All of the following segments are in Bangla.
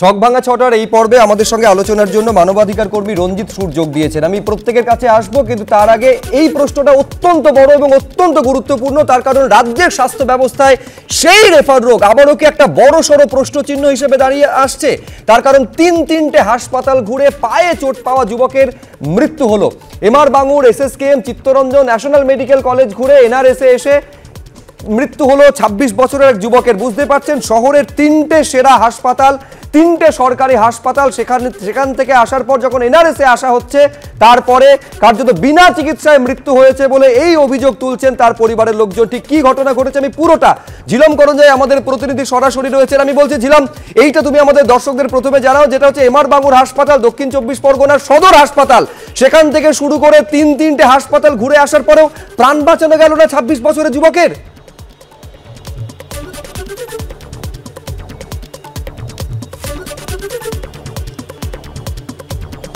ছকভাঙা ছটার এই পর্বে আমাদের সঙ্গে আলোচনার জন্য মানবাধিকার কর্মী রঞ্জিত সুর যোগ দিয়েছেন আমি প্রত্যেকের কাছে আসব কিন্তু তার আগে এই প্রশ্নটা অত্যন্ত বড় এবং অত্যন্ত গুরুত্বপূর্ণ তার কারণ রাজ্যের স্বাস্থ্য ব্যবস্থায় সেই রেফার রোগ আবারও কি একটা বড় সড়ো প্রশ্নচিহ্ন হিসেবে দাঁড়িয়ে আসছে তার কারণ তিন তিনটে হাসপাতাল ঘুরে পায়ে চোট পাওয়া যুবকের মৃত্যু হলো MR Bangur SSKM Chittaranjan national medical college ঘুরে এনআরএসএ এসে মৃত্যু হলো ২৬ বছরের এক যুবকের বুঝতে পারছেন শহরের তিনটে সেরা হাসপাতাল তিনটে সরকারি হাসপাতাল সেখানে সেখান থেকে আসার পর যখন এনআরএসে আসা হচ্ছে তারপরে কার্যত বিনা চিকিৎসায় মৃত্যু হয়েছে বলে এই অভিযোগ তুলছেন তার পরিবারের লোকজন ঠিক কী ঘটনা ঘটেছে আমি পুরোটা ঝিলম করঞ্জায় আমাদের প্রতিনিধি সরাসরি রয়েছেন আমি বলছি ঝিলম এইটা তুমি আমাদের দর্শকদের প্রথমে জানাও যেটা হচ্ছে এমআর বাঙুর হাসপাতাল দক্ষিণ চব্বিশ পরগনার সদর হাসপাতাল সেখান থেকে শুরু করে তিন তিনটে হাসপাতাল ঘুরে আসার পরেও প্রাণ বাঁচানো গেল না ছাব্বিশ বছরের যুবকের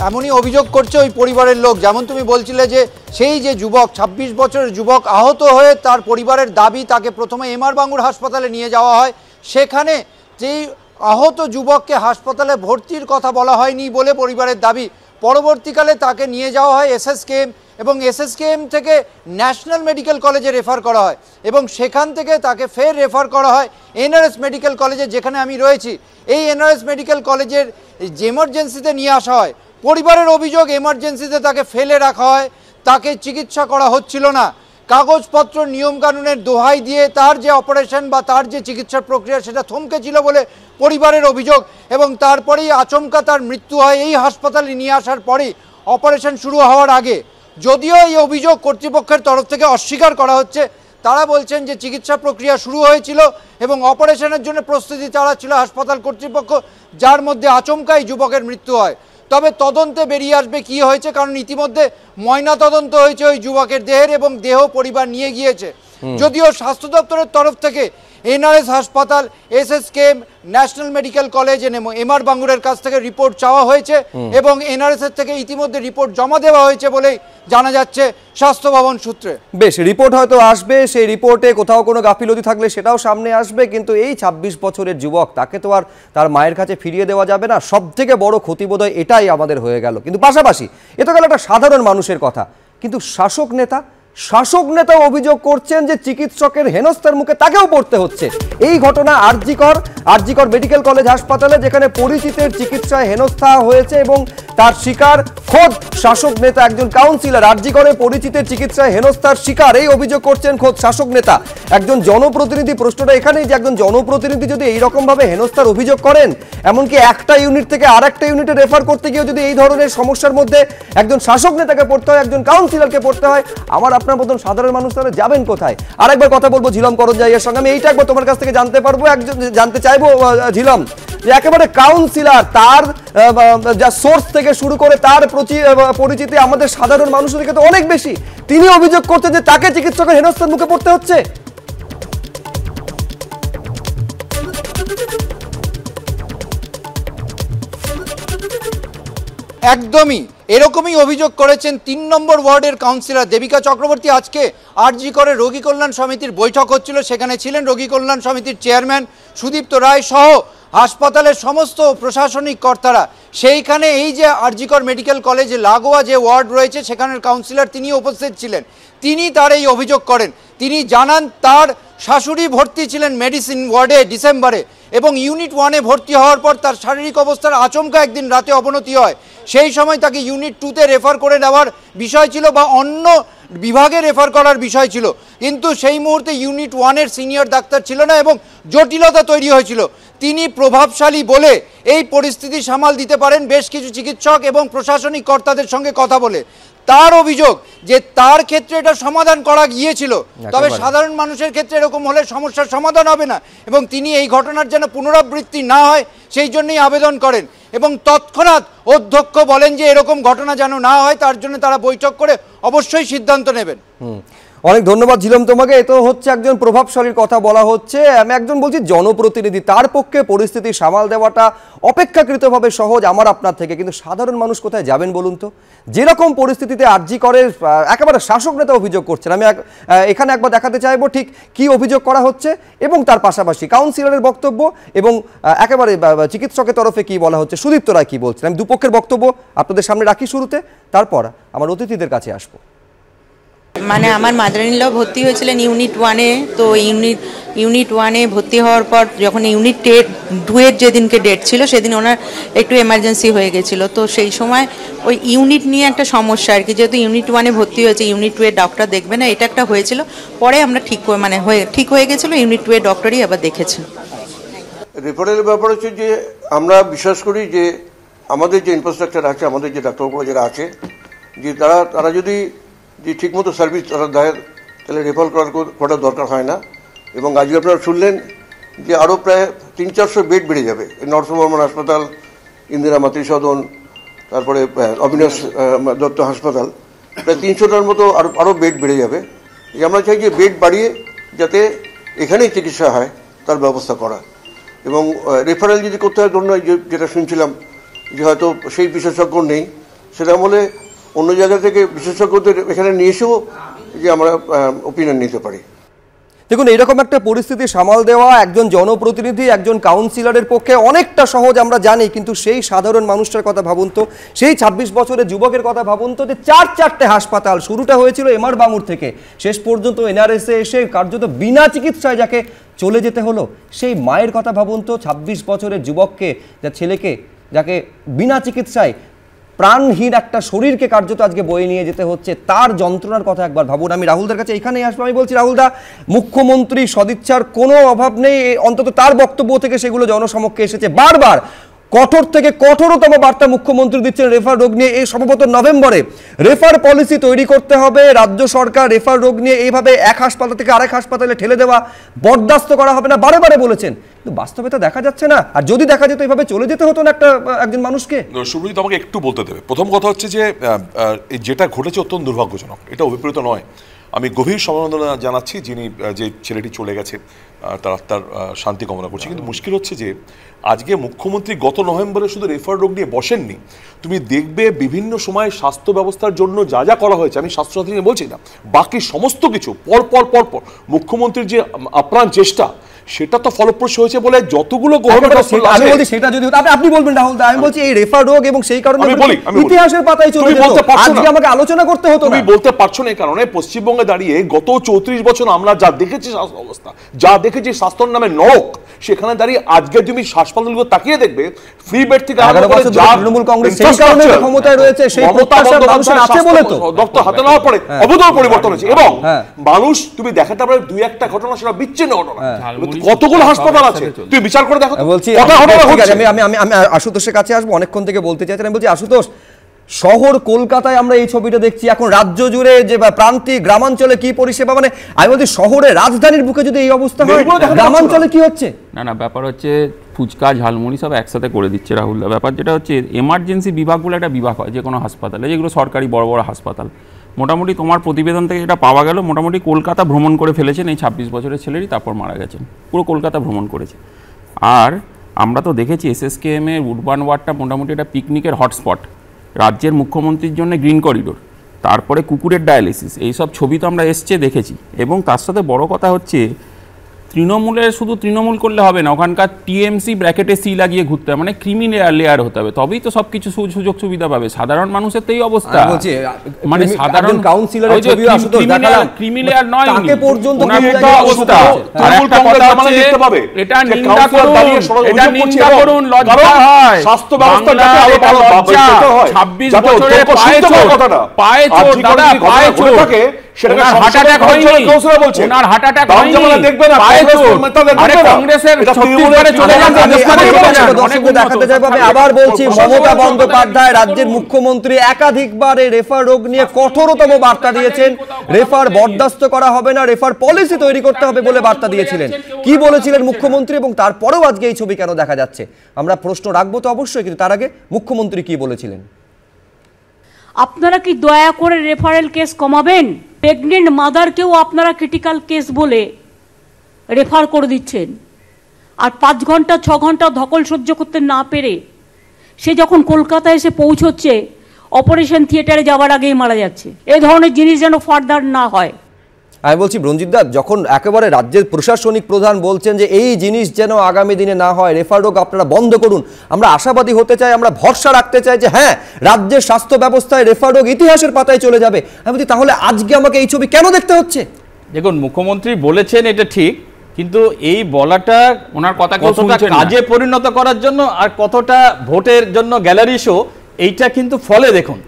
এমনই অভিযোগ করছে ওই পরিবারের লোক যেমন তুমি বলছিলে যে সেই যে যুবক ২৬ বছরের যুবক আহত হয়ে তার পরিবারের দাবি তাকে প্রথমে এমআর বাঙ্গুর হাসপাতালে নিয়ে যাওয়া হয় সেখানে যেই আহত যুবককে হাসপাতালে ভর্তির কথা বলা হয়নি বলে পরিবারের দাবি পরবর্তীকালে তাকে নিয়ে যাওয়া হয় এসএসকেএম এবং এসএসকেএম থেকে ন্যাশনাল মেডিকেল কলেজে রেফার করা হয় এবং সেখান থেকে তাকে ফের রেফার করা হয় এনআরএস মেডিকেল কলেজে যেখানে আমি রয়েছি এই এনআরএস মেডিকেল কলেজের এমার্জেন্সিতে নিয়ে আসা হয় পরিবারের অভিযোগ এমার্জেন্সিতে তাকে ফেলে রাখা হয় তাকে চিকিৎসা করা হচ্ছিল না কাগজপত্র নিয়মকানুনের দোহাই দিয়ে তার যে অপারেশন বা তার যে চিকিৎসার প্রক্রিয়া সেটা থমকেছিল বলে পরিবারের অভিযোগ এবং তারপরেই আচমকা তার মৃত্যু হয় এই হাসপাতালে নিয়ে আসার পরেই অপারেশন শুরু হওয়ার আগে যদিও এই অভিযোগ কর্তৃপক্ষের তরফ থেকে অস্বীকার করা হচ্ছে তারা বলছেন যে চিকিৎসা প্রক্রিয়া শুরু হয়েছিল এবং অপারেশনের জন্য প্রস্তুতি চালাচ্ছিল হাসপাতাল কর্তৃপক্ষ যার মধ্যে আচমকাই যুবকের মৃত্যু হয় তবে তদন্তে বেরিয়ে আসবে কি হয়েছে কারণ ইতিমধ্যে ময়না তদন্ত হয়েছে ওই যুবকের দেহের এবং দেহ পরিবার নিয়ে গিয়েছে যদিও স্বাস্থ্য দপ্তরের তরফ থেকে এনআরএস হাসপাতাল S S K national medical college M R বাঙ্গুরের কাছ থেকে রিপোর্ট চাওয়া হয়েছে এবং এনআরএস এর থেকে ইতিমধ্যে রিপোর্ট জমা দেওয়া হয়েছে বলেই জানা যাচ্ছে স্বাস্থ্য ভবন সূত্রে বেশ রিপোর্ট হয়তো আসবে সেই রিপোর্টে কোথাও কোনো গাফিলতি থাকলে সেটাও সামনে আসবে কিন্তু এই ২৬ বছরের যুবক তাকে তো আর তার মায়ের কাছে ফিরিয়ে দেওয়া যাবে না সব থেকে বড় ক্ষতিবোধয় এটাই আমাদের হয়ে গেল কিন্তু পাশাপাশি এ তো গেল একটা সাধারণ মানুষের কথা কিন্তু শাসক নেতা শাসক নেতা অভিযোগ করছেন যে চিকিৎসকের হেনস্থার মুখে তাকেও পড়তে হচ্ছে এই ঘটনা আরজিকর আরজিকর মেডিকেল কলেজ হাসপাতালে যেখানে পরিচিতের চিকিৎসায় হেনস্থা হয়েছে এবং তার শিকার খোদ শাসক নেতা একজন কাউন্সিলর আরজিকরে পরিচিতের চিকিৎসায় হেনস্থার শিকার এই অভিযোগ করছেন খোদ শাসক নেতা একজন জনপ্রতিনিধি প্রশ্নটা এখানেই যে একজন জনপ্রতিনিধি যদি এইরকমভাবে হেনস্থার অভিযোগ করেন এমনকি একটা ইউনিট থেকে আর একটা ইউনিটে রেফার করতে গিয়েও যদি এই ধরনের সমস্যার মধ্যে একজন শাসক নেতাকে পড়তে হয় একজন কাউন্সিলরকে পড়তে হয় আমার আপনার মতন সাধারণ মানুষ তাহলে যাবেন কোথায় আর একবার কথা বলবো ঝিলম করঞ্জাইয়ের সঙ্গে আমি এইটা একবার তোমার কাছ থেকে জানতে পারবো একজন জানতে চাইবো ঝিলম যে একেবারে কাউন্সিলার তার যা সোর্স থেকে শুরু করে তার পরিচিতি আমাদের সাধারণ মানুষের থেকে তো অনেক বেশি তিনি অভিযোগ করছেন যে তাকে চিকিৎসকের হেনস্থার মুখে পড়তে হচ্ছে একদমই এরকমই অভিযোগ করেছেন তিন নম্বর ওয়ার্ডের কাউন্সিলর দেবিকা চক্রবর্তী আজকে আরজি করে রোগী কল্যাণ সমিতির বৈঠক হচ্ছিল সেখানে ছিলেন রোগী কল্যাণ সমিতির চেয়ারম্যান সুদীপ্ত রায় সহ হাসপাতালের সমস্ত প্রশাসনিক কর্তারা সেইখানে এই যে আরজিকর মেডিকেল কলেজে লাগোয়া যে ওয়ার্ড রয়েছে সেখানের কাউন্সিলর তিনি উপস্থিত ছিলেন তিনি তার এই অভিযোগ করেন তিনি জানান তার শাশুড়ি ভর্তি ছিলেন মেডিসিন ওয়ার্ডে ডিসেম্বরে এবং ইউনিট ওয়ানে ভর্তি হওয়ার পর তার শারীরিক অবস্থার আচমকা একদিন রাতে অবনতি হয় সেই সময় তাকে ইউনিট টুতে রেফার করে নেওয়ার বিষয় ছিল বা অন্য বিভাগে রেফার করার বিষয় ছিল কিন্তু সেই মুহূর্তে ইউনিট ওয়ানের সিনিয়র ডাক্তার ছিল না এবং জটিলতা তৈরি হয়েছিল তিনি প্রভাবশালী বলে এই পরিস্থিতি সামাল দিতে পারেন বেশ কিছু চিকিৎসক এবং প্রশাসনিক কর্তাদের সঙ্গে কথা বলে তার অভিযোগ যে তার ক্ষেত্রে এটা সমাধান করা গিয়েছিল তবে সাধারণ মানুষের ক্ষেত্রে এরকম হলে সমস্যার সমাধান হবে না এবং তিনি এই ঘটনার যেন পুনরাবৃত্তি না হয় সেই জন্যই আবেদন করেন এবং তৎক্ষণাৎ অধ্যক্ষ বলেন যে এরকম ঘটনা যেন না হয় তার জন্য তারা বৈঠক করে অবশ্যই সিদ্ধান্ত নেবেন অনেক ধন্যবাদ ঝিলম তোমাকে এ তো হচ্ছে একজন প্রভাবশালীর কথা বলা হচ্ছে আমি একজন বলছি জনপ্রতিনিধি তার পক্ষে পরিস্থিতি সামাল দেওয়াটা অপেক্ষাকৃতভাবে সহজ আমার আপনার থেকে কিন্তু সাধারণ মানুষ কোথায় যাবেন বলুন তো যেরকম পরিস্থিতিতে আর্জি করে একেবারে শাসক নেতা অভিযোগ করছেন আমি এখানে একবার দেখাতে চাইবো ঠিক কি অভিযোগ করা হচ্ছে এবং তার পাশাপাশি কাউন্সিলরের বক্তব্য এবং একেবারে চিকিৎসকের তরফে কি বলা হচ্ছে সুদীপ্ত রায় কী বলছেন আমি দুপক্ষের বক্তব্য আপনাদের সামনে রাখি শুরুতে তারপর আমার অতিথিদের কাছে আসবো মানে আমার মাদার ভর্তি হয়েছিলেন ইউনিট ওয়ানে তো ইউনিট ইউনিট ওয়ানে ভর্তি হওয়ার পর যখন ইউনিট টে ডুয়ের যেদিনকে ডেট ছিল সেদিন ওনার একটু এমার্জেন্সি হয়ে গেছিলো তো সেই সময় ওই ইউনিট নিয়ে একটা সমস্যা আর কি যেহেতু ইউনিট ওয়ানে ভর্তি হয়েছে ইউনিট টুয়ে ডক্টর দেখবে না এটা একটা হয়েছিল পরে আমরা ঠিক মানে হয়ে ঠিক হয়ে গেছিলো ইউনিট টুয়ের ডক্টরই আবার দেখেছেন রিপোর্টের ব্যাপার হচ্ছে যে আমরা বিশ্বাস করি যে আমাদের যে ইনফ্রাস্ট্রাকচার আছে আমাদের যে ডাক্তারগুলো যারা আছে যে তারা তারা যদি যে ঠিকমতো সার্ভিস তারা দেয় তাহলে রেফার করার কটা দরকার হয় না এবং আজকে আপনারা শুনলেন যে আরও প্রায় তিন চারশো বেড বেড়ে যাবে নরসিংহবর্মন হাসপাতাল ইন্দিরা মাতৃসদন তারপরে অবিনাশ দত্ত হাসপাতাল প্রায় তিনশোটার মতো আরও আরও বেড বেড়ে যাবে আমরা চাই যে বেড বাড়িয়ে যাতে এখানেই চিকিৎসা হয় তার ব্যবস্থা করা এবং রেফারেল যদি করতে হয় ধরুন যেটা শুনছিলাম যে হয়তো সেই বিশেষজ্ঞ নেই সেটা আমলে অন্য জায়গা থেকে বিশেষজ্ঞদের এখানে নিয়ে এসেও যে আমরা ওপিনিয়ন নিতে পারি দেখুন এরকম একটা পরিস্থিতি সামাল দেওয়া একজন জনপ্রতিনিধি একজন কাউন্সিলরের পক্ষে অনেকটা সহজ আমরা জানি কিন্তু সেই সাধারণ মানুষটার কথা ভাবুন তো সেই ২৬ বছরের যুবকের কথা ভাবুন তো যে চার চারটে হাসপাতাল শুরুটা হয়েছিল এমআর বাঙুর থেকে শেষ পর্যন্ত এনআরএসে এসে কার্যত বিনা চিকিৎসায় যাকে চলে যেতে হলো সেই মায়ের কথা ভাবুন তো ২৬ বছরের যুবককে যা ছেলেকে যাকে বিনা চিকিৎসায় প্রাণহীন একটা শরীরকে কার্যত আজকে বয়ে নিয়ে যেতে হচ্ছে তার যন্ত্রণার কথা একবার ভাবুন আমি রাহুলদের কাছে এখানেই আসবো আমি বলছি রাহুলদা মুখ্যমন্ত্রী সদিচ্ছার কোনো অভাব নেই অন্তত তার বক্তব্য থেকে সেগুলো জনসমক্ষে এসেছে বারবার কঠোর থেকে কঠোরতম বার্তা মুখ্যমন্ত্রী দিচ্ছেন রেফার রোগ নিয়ে এই সম্ভবত নভেম্বরে রেফার পলিসি তৈরি করতে হবে রাজ্য সরকার রেফার রোগ নিয়ে এইভাবে এক হাসপাতাল থেকে আরেক হাসপাতালে ঠেলে দেওয়া বরদাস্ত করা হবে না বারে বারে বলেছেন কিন্তু বাস্তবে তো দেখা যাচ্ছে না আর যদি দেখা যেত এইভাবে চলে যেতে হতো না একটা একজন মানুষকে সুব্রজিৎ তোমাকে একটু বলতে দেবে প্রথম কথা হচ্ছে যে যেটা ঘটেছে অত্যন্ত দুর্ভাগ্যজনক এটা অভিপ্রেত নয় আমি গভীর সমবেদনা জানাচ্ছি যিনি যে ছেলেটি চলে গেছে তার আত্মার শান্তি কামনা করছে কিন্তু মুশকিল হচ্ছে যে আজকে মুখ্যমন্ত্রী গত নভেম্বরে শুধু রেফার রোগ নিয়ে বসেননি তুমি দেখবে বিভিন্ন সময়ে স্বাস্থ্য ব্যবস্থার জন্য যা যা করা হয়েছে আমি স্বাস্থ্যসাথী নিয়ে বলছি না বাকি সমস্ত কিছু পর পর পর পর মুখ্যমন্ত্রীর যে আপ্রাণ চেষ্টা সেটা তো ফলপ্রসূ হয়েছে বলে যতগুলো পশ্চিমবঙ্গে দাঁড়িয়ে গত বছর আমরা যা দেখেছি অবস্থা যা দেখেছি নামে নরক সেখানে দাঁড়িয়ে আজকে তুমি তাকিয়ে দেখবে ফ্রি বেড থেকে তৃণমূল কংগ্রেস হ্যাঁ, হ্যাঁ, হ্যাঁ। পরিবর্তন হয়েছে এবং মানুষ তুমি দেখাতে পারবে দুই একটা ঘটনা সেটা বিচ্ছিন্ন ঘটনা কতগুলো হাসপাতাল আছে তুই বিচার করে দেখো বলছি আমি আমি আমি আশুতোষের কাছে আসবো অনেকক্ষণ থেকে বলতে চাইছেন আমি বলছি আশুতোষ শহর কলকাতায় আমরা এই ছবিটা দেখছি এখন রাজ্য জুড়ে যে প্রান্তি গ্রামাঞ্চলে কি পরিষেবা মানে আমি বলছি শহরে রাজধানীর বুকে যদি এই অবস্থা হয় গ্রামাঞ্চলে কি হচ্ছে না না ব্যাপার হচ্ছে ফুচকা ঝালমুড়ি সব একসাথে করে দিচ্ছে রাহুল ব্যাপার যেটা হচ্ছে এমার্জেন্সি বিভাগগুলো একটা বিভাগ হয় যে কোনো হাসপাতালে যেগুলো সরকারি বড় বড় হাসপাতাল মোটামুটি তোমার প্রতিবেদন থেকে যেটা পাওয়া গেল মোটামুটি কলকাতা ভ্রমণ করে ফেলেছেন এই ছাব্বিশ বছরের ছেলেরই তারপর মারা গেছেন পুরো কলকাতা ভ্রমণ করেছে আর আমরা তো দেখেছি এসএসকেএম এর উডবান ওয়ার্ডটা মোটামুটি একটা পিকনিকের হটস্পট রাজ্যের মুখ্যমন্ত্রীর জন্য গ্রিন করিডোর তারপরে কুকুরের ডায়ালিসিস এইসব ছবি তো আমরা এসছে দেখেছি এবং তার সাথে বড় কথা হচ্ছে তৃণমূলের শুধু তৃণমূল করলে হবে না ওখানকার টিএমসি ব্র্যাকেটে সি লাগিয়ে ঘুরতে হবে মানে ক্রিমিনাল লেয়ার হতে হবে তবেই তো সবকিছু সুযোগ সুবিধা পাবে সাধারণ মানুষের তো এই অবস্থা মানে সাধারণ কাউন্সিলর ক্রিমিনাল লেয়ার মানে নয় তাকে পর্যন্ত অবস্থা এটা নিন্দা করুন এটা নিন্দা করুন লজ্জা হয় স্বাস্থ্য ব্যবস্থা যাতে আরো ভালো 26 বছরে পায়ে চোট পায়ে চোর দাদা পায়ে থাকে আবার বলছি মমতা বন্দ্যোপাধ্যায় রাজ্যের মুখ্যমন্ত্রী একাধিকবার এই রেফার রোগ নিয়ে আচ্ছা। কঠোরতম বার্তা দিয়েছেন রেফার বরদাস্ত করা হবে না রেফার পলিসি তৈরি করতে হবে বলে বার্তা দিয়েছিলেন কি বলেছিলেন মুখ্যমন্ত্রী এবং তারপরেও আজকে এই ছবি কেন দেখা যাচ্ছে আমরা প্রশ্ন রাখবো তো অবশ্যই কিন্তু তার আগে মুখ্যমন্ত্রী কি বলেছিলেন আপনারা কি দয়া করে রেফারেল কেস কমাবেন প্রেগনেন্ট মাদারকেও আপনারা ক্রিটিক্যাল কেস বলে রেফার করে দিচ্ছেন আর পাঁচ ঘন্টা ছ ঘন্টা ধকল সহ্য করতে না পেরে সে যখন কলকাতা এসে পৌঁছচ্ছে অপারেশন থিয়েটারে যাওয়ার আগেই মারা যাচ্ছে এ ধরনের জিনিস যেন ফার্দার না হয় আমি বলছি রঞ্জিতদা যখন একেবারে রাজ্যের প্রশাসনিক প্রধান বলছেন যে এই জিনিস যেন আগামী দিনে না হয় রেফার রোগ আপনারা বন্ধ করুন আমরা আশাবাদী হতে চাই আমরা ভরসা রাখতে চাই যে হ্যাঁ রাজ্যের স্বাস্থ্য ব্যবস্থায় রেফার রোগ ইতিহাসের পাতায় চলে যাবে আমি বলছি তাহলে আজকে আমাকে এই ছবি কেন দেখতে হচ্ছে দেখুন মুখ্যমন্ত্রী বলেছেন এটা ঠিক কিন্তু এই বলাটা ওনার কথা কতটা কাজে পরিণত করার জন্য আর কতটা ভোটের জন্য গ্যালারি শো এইটা কিন্তু ফলে দেখুন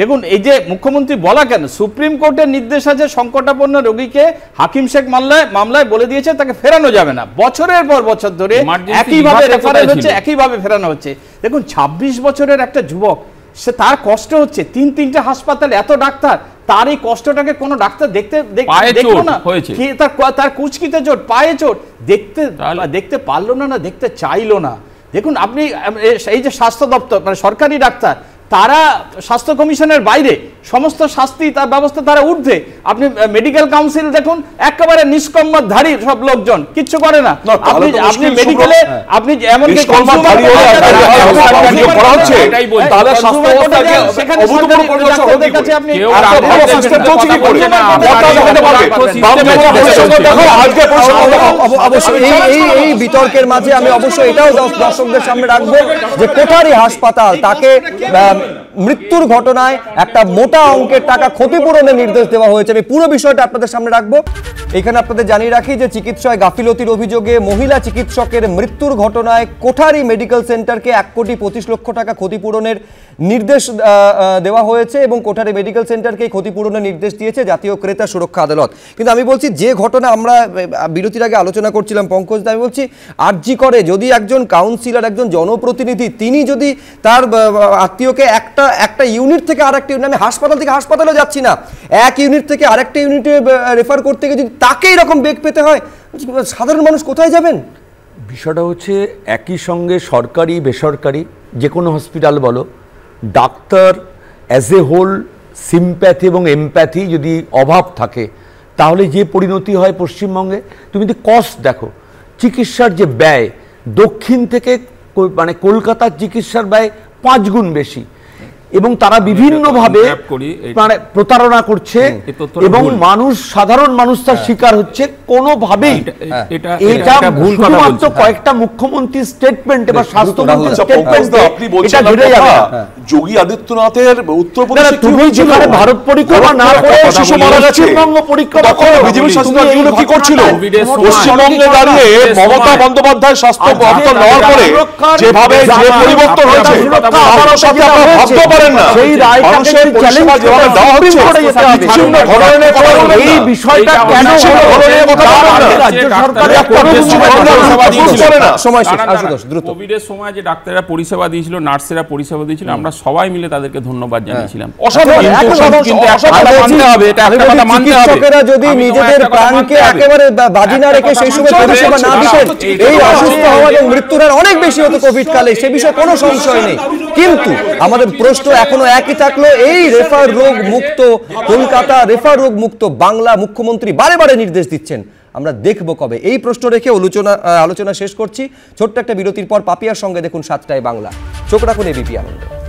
দেখুন এই যে মুখ্যমন্ত্রী বলা কেন সুপ্রিম কোর্টের নির্দেশ আছে সংকটাপন্ন রোগীকে হাকিম শেখ মামলায় মামলায় বলে দিয়েছে তাকে ফেরানো যাবে না বছরের পর বছর ধরে একইভাবে রেফারেল হচ্ছে একইভাবে ফেরানো হচ্ছে দেখুন ২৬ বছরের একটা যুবক সে তার কষ্ট হচ্ছে তিন তিনটা হাসপাতাল এত ডাক্তার তার এই কষ্টটাকে কোনো ডাক্তার দেখতে দেখলো না তার কুচকিতে চোট পায়ে চোট দেখতে দেখতে পারলো না না দেখতে চাইলো না দেখুন আপনি এই যে স্বাস্থ্য দপ্তর মানে সরকারি ডাক্তার তারা স্বাস্থ্য কমিশনের বাইরে সমস্ত শাস্তি তার ব্যবস্থা তারা উঠছে আপনি মেডিকেল কাউন্সিল দেখুন একেবারে ধারী সব লোকজন কিচ্ছু করে না আপনি আপনি মেডিকেলে হ্যাঁ। আপনি এমন হ্যাঁ, এই বিতর্কের মাঝে আমি অবশ্যই এটাও দর্শকদের সামনে রাখবো যে কোঠারি হাসপাতাল তাকে মৃত্যুর ঘটনায় একটা মোটা অঙ্কের টাকা ক্ষতিপূরণের নির্দেশ দেওয়া হয়েছে আমি পুরো বিষয়টা আপনাদের সামনে রাখবো এখানে আপনাদের জানিয়ে রাখি যে চিকিৎসায় গাফিলতির অভিযোগে মহিলা চিকিৎসকের মৃত্যুর ঘটনায় কোঠারি মেডিকেল সেন্টারকে এক কোটি পঁচিশ লক্ষ টাকা ক্ষতিপূরণের নির্দেশ দেওয়া হয়েছে এবং কোঠারি মেডিকেল সেন্টারকে ক্ষতিপূরণের নির্দেশ দিয়েছে জাতীয় ক্রেতা সুরক্ষা আদালত কিন্তু আমি বলছি যে ঘটনা আমরা বিরতির আগে আলোচনা করছিলাম পঙ্কজ আমি বলছি আর্জি করে যদি একজন কাউন্সিলর একজন জনপ্রতিনিধি তিনি যদি তার আত্মীয়কে একটা একটা একটা ইউনিট থেকে আরেকটা ইউনিট আমি হাসপাতাল থেকে হাসপাতালেও যাচ্ছি না এক ইউনিট থেকে আরেকটা ইউনিটে রেফার করতে গিয়ে যদি তাকে এরকম বেগ পেতে হয় সাধারণ মানুষ কোথায় যাবেন বিষয়টা হচ্ছে একই সঙ্গে সরকারি বেসরকারি যে কোনো হসপিটাল বলো doctor as a whole sympathy এবং এমপ্যাথি যদি অভাব থাকে তাহলে যে পরিণতি হয় পশ্চিমবঙ্গে তুমি যদি কস্ট দেখো চিকিৎসার যে ব্যয় দক্ষিণ থেকে মানে কলকাতার চিকিৎসার ব্যয় পাঁচ গুণ বেশি এবং তারা বিভিন্নভাবে মানে প্রতারণা করছে এবং মানুষ সাধারণ মানুষ তার হ্যাঁ। শিকার হচ্ছে কোনোভাবেই এটা হ্যাঁ। শুধুমাত্র হ্যাঁ। কয়েকটা মুখ্যমন্ত্রী স্টেটমেন্ট এবার স্বাস্থ্যমন্ত্রী স্টেটমেন্ট এটা ধরে যাবে যোগী আদিত্যনাথের উত্তর তুমি ভারত পরিক্রমা না করে শিশু মারা গেছে পরিক্রমা করে বিজেপি কি করছিল পশ্চিমবঙ্গে দাঁড়িয়ে মমতা বন্দ্যোপাধ্যায় স্বাস্থ্য দপ্তর নেওয়ার পরে যেভাবে যে পরিবর্তন হয়েছে সাথে আপনারা ভাবতে পারেন না সেই যেভাবে দেওয়া হচ্ছে বিচ্ছিন্ন এই বিষয়টা কেন হলো কথা রাজ্য সরকার একটা দিয়েছিল সময় শেষ দ্রুত কোভিডের সময় যে ডাক্তাররা পরিষেবা দিয়েছিল নার্সেরা পরিষেবা দিয়েছিল আমরা সবাই মিলে তাদেরকে ধন্যবাদ হ্যাঁ। জানিয়েছিলাম আচ্ছা, যদি নিজেদের প্রাণকে একেবারে হ্যাঁ, বাজি না রেখে সেই সময় পরিষেবা না দিতেন এই অসুস্থ হওয়া মৃত্যুর হার অনেক বেশি হতো কোভিড কালে সে বিষয়ে কোনো সংশয় নেই কিন্তু আমাদের প্রশ্ন এখনো একই থাকলো এই রেফার রোগ মুক্ত কলকাতা রেফার রোগ মুক্ত বাংলা মুখ্যমন্ত্রী বারে বারে নির্দেশ দিচ্ছেন আমরা দেখব কবে এই প্রশ্ন রেখে আলোচনা আলোচনা শেষ করছি ছোট্ট একটা বিরতির পর পাপিয়ার সঙ্গে দেখুন সাতটায় বাংলা চোখ রাখুন এবিপি আনন্দ